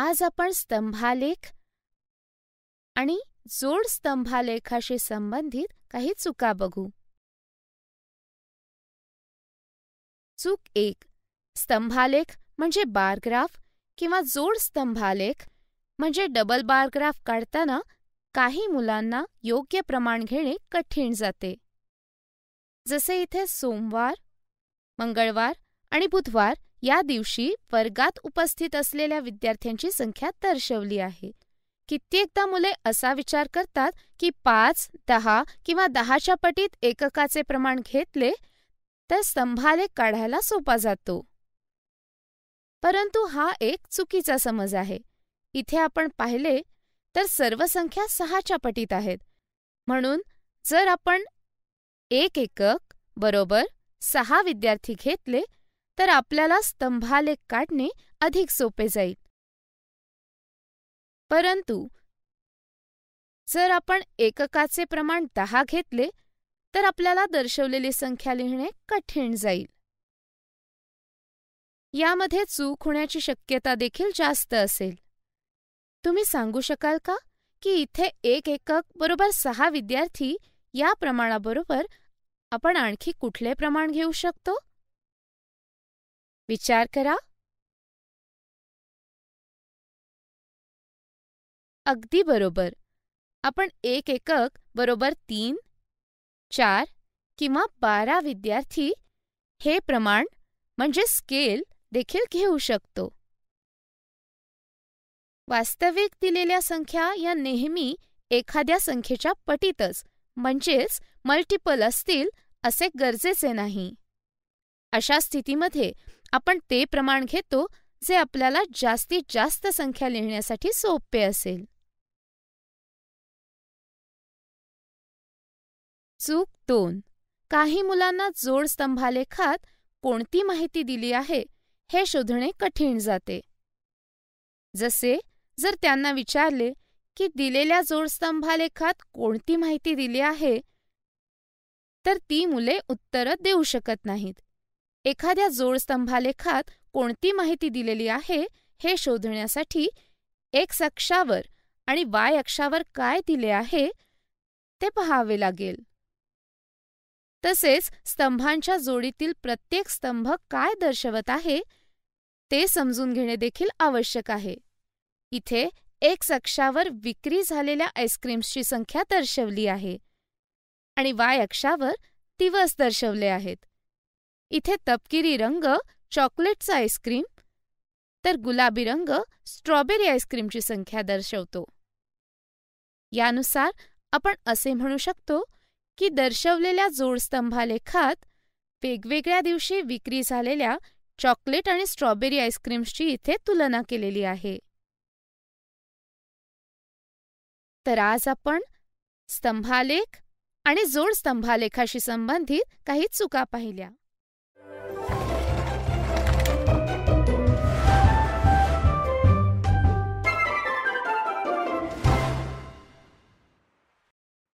आज आपण स्तंभालेख आणि जोड स्तंभालेखाशी संबंधित काही चुका बघू चूक एक स्तंभालेख म्हणजे बारग्राफ किंवा जोड स्तंभालेख म्हणजे डबल बारग्राफ काढताना काही मुलांना योग्य प्रमाण घेणे कठीण जाते जसे इथे सोमवार मंगळवार आणि बुधवार या दिवशी वर्गात उपस्थित असलेल्या विद्यार्थ्यांची संख्या दर्शवली आहे कित्येकदा मुले असा विचार करतात की पाच दहा किंवा दहाच्या पटीत एककाचे प्रमाण घेतले तर स्तंभाले काढायला सोपा जातो परंतु हा एक चुकीचा समज आहे इथे आपण पाहिले तर सर्व संख्या सहाच्या पटीत आहेत म्हणून जर आपण एक एकक बरोबर सहा विद्यार्थी घेतले तर आपल्याला स्तंभालेख काढणे अधिक सोपे जाईल परंतु जर आपण एककाचे प्रमाण दहा घेतले तर आपल्याला दर्शवलेली संख्या लिहिणे कठीण जाईल यामध्ये चूक होण्याची शक्यता देखील जास्त असेल तुम्ही सांगू शकाल का की इथे एक एकक बरोबर सहा विद्यार्थी या प्रमाणाबरोबर आपण आणखी कुठले प्रमाण घेऊ शकतो विचार करा अगदी बरोबर आपण एक एकक बरोबर तीन चार किंवा बारा विद्यार्थी हे प्रमाण म्हणजे स्केल देखील घेऊ शकतो वास्तविक दिलेल्या संख्या या नेहमी एखाद्या संख्येच्या पटीतच म्हणजेच मल्टिपल असतील असे गरजेचे नाही अशा स्थितीमध्ये आपण ते प्रमाण घेतो जे आपल्याला जास्तीत जास्त संख्या लिहिण्यासाठी सोपे असेल चूक दोन काही मुलांना जोडस्तंभालेखात कोणती माहिती दिली आहे हे शोधणे कठीण जाते जसे जर त्यांना विचारले की दिलेल्या जोडस्तंभालेखात कोणती माहिती दिली आहे तर ती मुले उत्तरं देऊ शकत नाहीत एखाद्या जोडस्तंभालेखात कोणती माहिती दिलेली आहे हे शोधण्यासाठी एक्स अक्षावर आणि वाय अक्षावर काय दिले आहे ते पहावे लागेल तसेच स्तंभांच्या जोडीतील प्रत्येक स्तंभ काय दर्शवत आहे ते समजून घेणे देखील आवश्यक आहे इथे एक अक्षावर विक्री झालेल्या आईस्क्रीम्सची संख्या दर्शवली आहे आणि वाय अक्षावर दिवस दर्शवले आहेत इथे तपकिरी रंग चॉकलेटचा आईस्क्रीम तर गुलाबी रंग स्ट्रॉबेरी आईस्क्रीमची संख्या दर्शवतो यानुसार आपण असे म्हणू शकतो की दर्शवलेल्या जोडस्तंभालेखात वेगवेगळ्या दिवशी विक्री झालेल्या चॉकलेट आणि स्ट्रॉबेरी आईस्क्रीम्सची इथे तुलना केलेली आहे तर आज आपण स्तंभालेख आणि जोड संबंधित काही चुका पाहिल्या